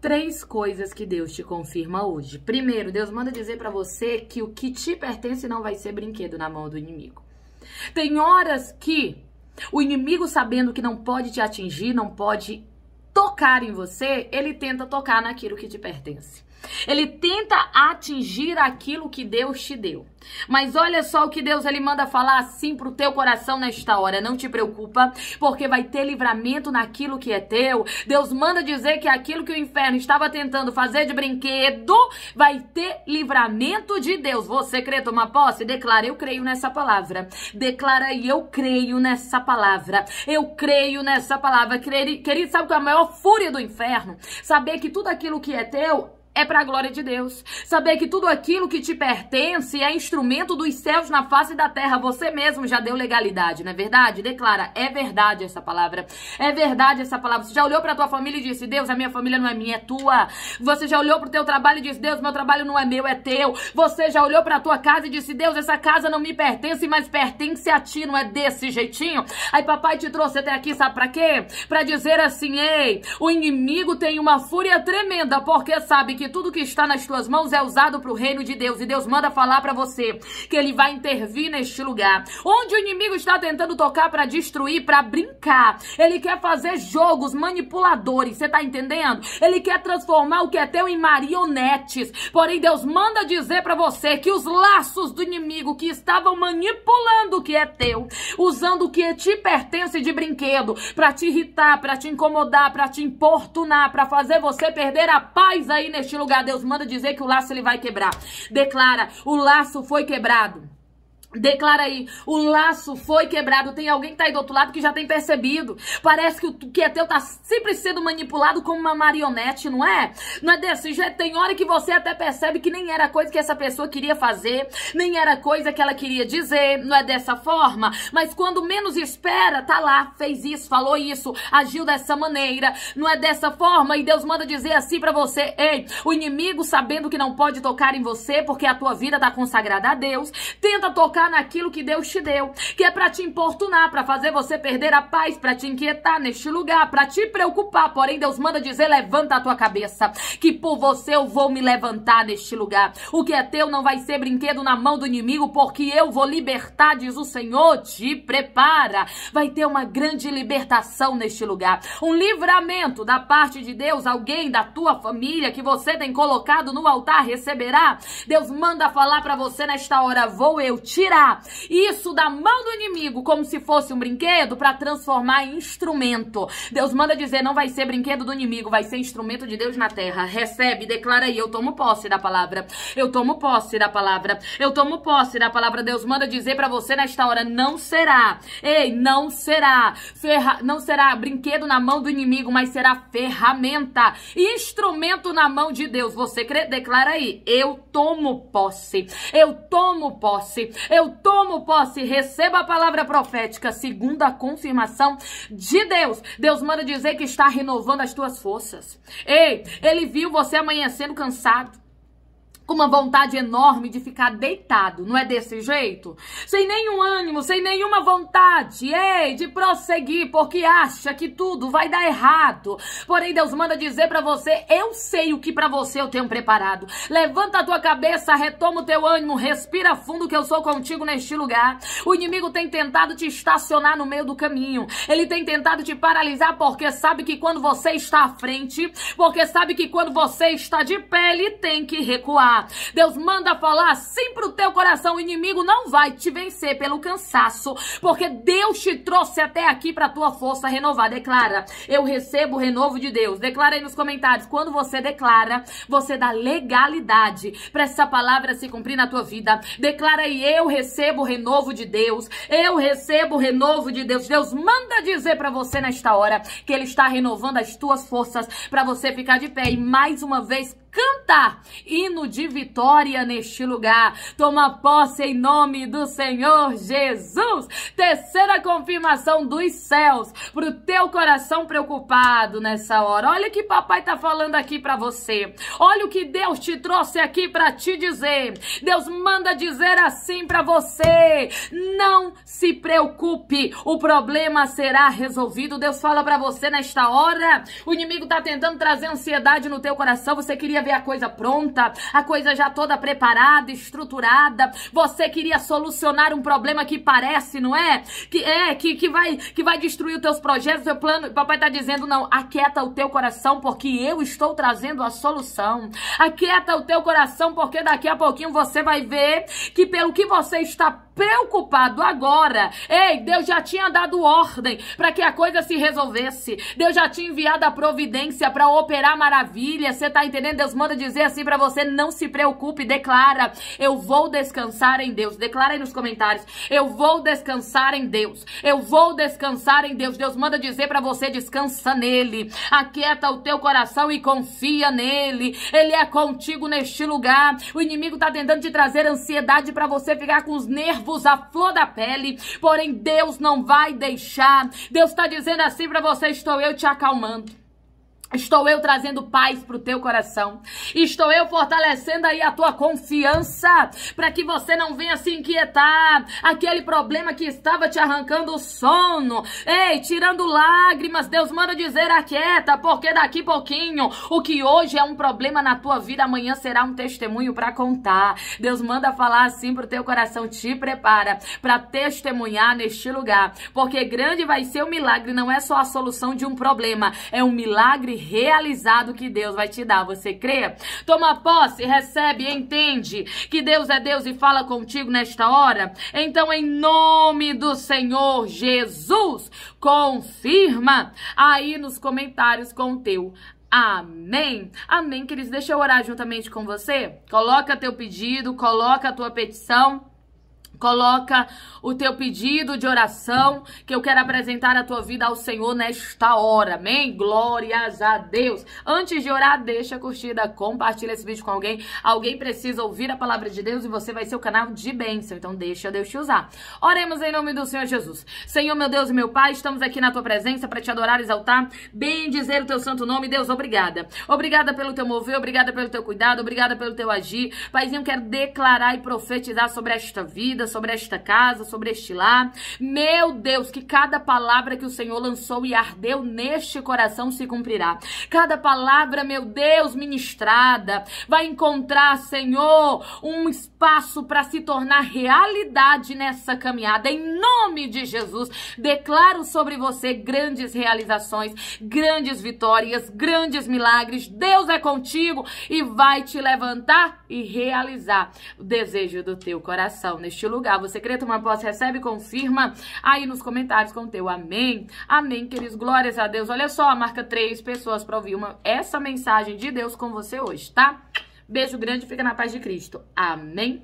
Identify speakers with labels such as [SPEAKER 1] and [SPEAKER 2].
[SPEAKER 1] três coisas que Deus te confirma hoje. Primeiro, Deus manda dizer para você que o que te pertence não vai ser brinquedo na mão do inimigo. Tem horas que o inimigo, sabendo que não pode te atingir, não pode tocar em você, ele tenta tocar naquilo que te pertence. Ele tenta atingir aquilo que Deus te deu. Mas olha só o que Deus ele manda falar assim pro teu coração nesta hora. Não te preocupa, porque vai ter livramento naquilo que é teu. Deus manda dizer que aquilo que o inferno estava tentando fazer de brinquedo vai ter livramento de Deus. Você crê tomar posse? Declara, eu creio nessa palavra. Declara, eu creio nessa palavra. Eu creio nessa palavra. Querido, sabe o que é a maior fúria do inferno? Saber que tudo aquilo que é teu é para a glória de Deus. Saber que tudo aquilo que te pertence é instrumento dos céus na face da terra. Você mesmo já deu legalidade, não é verdade? Declara, é verdade essa palavra. É verdade essa palavra. Você já olhou para tua família e disse: "Deus, a minha família não é minha, é tua". Você já olhou para o teu trabalho e disse: "Deus, meu trabalho não é meu, é teu". Você já olhou para tua casa e disse: "Deus, essa casa não me pertence, mas pertence a ti, não é desse jeitinho". Aí papai te trouxe até aqui, sabe para quê? Para dizer assim: "Ei, o inimigo tem uma fúria tremenda porque sabe que tudo que está nas tuas mãos é usado para o reino de Deus. E Deus manda falar para você que ele vai intervir neste lugar. Onde o inimigo está tentando tocar para destruir, para brincar. Ele quer fazer jogos manipuladores. Você está entendendo? Ele quer transformar o que é teu em marionetes. Porém, Deus manda dizer para você que os laços do inimigo que estavam manipulando o que é teu, usando o que te pertence de brinquedo, para te irritar, para te incomodar, para te importunar, para fazer você perder a paz aí neste deste lugar, Deus manda dizer que o laço ele vai quebrar. Declara: o laço foi quebrado. Declara aí, o laço foi quebrado. Tem alguém que tá aí do outro lado que já tem percebido. Parece que o que é teu tá sempre sendo manipulado como uma marionete, não é? Não é desse jeito. Tem hora que você até percebe que nem era coisa que essa pessoa queria fazer, nem era coisa que ela queria dizer, não é dessa forma. Mas quando menos espera, tá lá, fez isso, falou isso, agiu dessa maneira, não é dessa forma. E Deus manda dizer assim para você: ei, o inimigo sabendo que não pode tocar em você porque a tua vida tá consagrada a Deus, tenta tocar focar naquilo que Deus te deu, que é para te importunar, para fazer você perder a paz, para te inquietar neste lugar, para te preocupar. Porém, Deus manda dizer: levanta a tua cabeça, que por você eu vou me levantar neste lugar. O que é teu não vai ser brinquedo na mão do inimigo, porque eu vou libertar, diz o Senhor. Te prepara. Vai ter uma grande libertação neste lugar, um livramento da parte de Deus. Alguém da tua família que você tem colocado no altar receberá. Deus manda falar para você nesta hora: vou eu te tirar isso da mão do inimigo como se fosse um brinquedo para transformar em instrumento. Deus manda dizer: não vai ser brinquedo do inimigo, vai ser instrumento de Deus na terra. Recebe, declara aí: eu tomo posse da palavra. Eu tomo posse da palavra. Eu tomo posse da palavra. Deus manda dizer para você nesta hora: não será. Ei, não será. Ferra... Não será brinquedo na mão do inimigo, mas será ferramenta, instrumento na mão de Deus. Você Declara aí: eu tomo posse. Eu tomo posse. Eu eu tomo posse, receba a palavra profética, segundo a confirmação de Deus. Deus manda dizer que está renovando as tuas forças. Ei, ele viu você amanhecendo cansado com uma vontade enorme de ficar deitado, não é desse jeito? Sem nenhum ânimo, sem nenhuma vontade, ei, de prosseguir, porque acha que tudo vai dar errado. Porém, Deus manda dizer para você: eu sei o que para você eu tenho preparado. Levanta a tua cabeça, retoma o teu ânimo, respira fundo que eu sou contigo neste lugar. O inimigo tem tentado te estacionar no meio do caminho. Ele tem tentado te paralisar porque sabe que quando você está à frente, porque sabe que quando você está de pé, ele tem que recuar falar. Deus manda falar sim pro teu coração. O inimigo não vai te vencer pelo cansaço, porque Deus te trouxe até aqui para tua força renovar. Declara, eu recebo o renovo de Deus. Declara aí nos comentários. Quando você declara, você dá legalidade para essa palavra se cumprir na tua vida. Declara aí, eu recebo o renovo de Deus. Eu recebo o renovo de Deus. Deus manda dizer para você nesta hora que ele está renovando as tuas forças para você ficar de pé e mais uma vez cantar hino de vitória neste lugar. Toma posse em nome do Senhor Jesus. Terceira confirmação dos céus para o teu coração preocupado nessa hora. Olha o que papai está falando aqui para você. Olha o que Deus te trouxe aqui para te dizer. Deus manda dizer assim para você: não se preocupe, o problema será resolvido. Deus fala para você nesta hora. O inimigo está tentando trazer ansiedade no teu coração. Você queria a coisa pronta, a coisa já toda preparada, estruturada. Você queria solucionar um problema que parece, não é? Que é que, que vai que vai destruir os teus projetos, o teu plano. Papai está dizendo não, aquieta o teu coração porque eu estou trazendo a solução. Aquieta o teu coração porque daqui a pouquinho você vai ver que pelo que você está preocupado agora. Ei, Deus já tinha dado ordem para que a coisa se resolvesse. Deus já tinha enviado a providência para operar maravilha. Você tá entendendo? Deus Deus manda dizer assim para você, não se preocupe, declara, eu vou descansar em Deus. Declara aí nos comentários, eu vou descansar em Deus. Eu vou descansar em Deus. Deus manda dizer para você, descansa nele. Aquieta o teu coração e confia nele. Ele é contigo neste lugar. O inimigo tá tentando te trazer ansiedade para você ficar com os nervos à flor da pele, porém Deus não vai deixar. Deus está dizendo assim para você, estou eu te acalmando. Estou eu trazendo paz para o teu coração. Estou eu fortalecendo aí a tua confiança para que você não venha se inquietar. Aquele problema que estava te arrancando o sono. Ei, tirando lágrimas, Deus manda dizer aquieta, porque daqui pouquinho o que hoje é um problema na tua vida, amanhã será um testemunho para contar. Deus manda falar assim para o teu coração, te prepara para testemunhar neste lugar, porque grande vai ser o milagre, não é só a solução de um problema, é um milagre realizado que Deus vai te dar. Você crê? Toma posse, recebe, entende que Deus é Deus e fala contigo nesta hora. Então, em nome do Senhor Jesus, confirma aí nos comentários com o teu Amém. Amém, queridos. Deixa eu orar juntamente com você. Coloca teu pedido, coloca a tua petição. Coloca o teu pedido de oração, que eu quero apresentar a tua vida ao Senhor nesta hora. Amém? Glórias a Deus. Antes de orar, deixa a curtida, compartilha esse vídeo com alguém. Alguém precisa ouvir a palavra de Deus e você vai ser o canal de bênção. Então deixa Deus te usar. Oremos em nome do Senhor Jesus. Senhor, meu Deus e meu Pai, estamos aqui na tua presença para te adorar, exaltar, bem dizer o teu santo nome. Deus, obrigada. Obrigada pelo teu mover, obrigada pelo teu cuidado, obrigada pelo teu agir. Paizinho, quero declarar e profetizar sobre esta vida, sobre esta casa, sobre este lar. Meu Deus, que cada palavra que o Senhor lançou e ardeu neste coração se cumprirá. Cada palavra, meu Deus, ministrada, vai encontrar, Senhor, um espaço para se tornar realidade nessa caminhada. Em nome de Jesus, declaro sobre você grandes realizações, grandes vitórias, grandes milagres. Deus é contigo e vai te levantar e realizar o desejo do teu coração neste lugar lugar. Você crê, tomar posse, recebe, confirma aí nos comentários com o teu amém. Amém, queridos. Glórias a Deus. Olha só, marca três pessoas para ouvir uma, essa mensagem de Deus com você hoje, tá? Beijo grande, fica na paz de Cristo. Amém.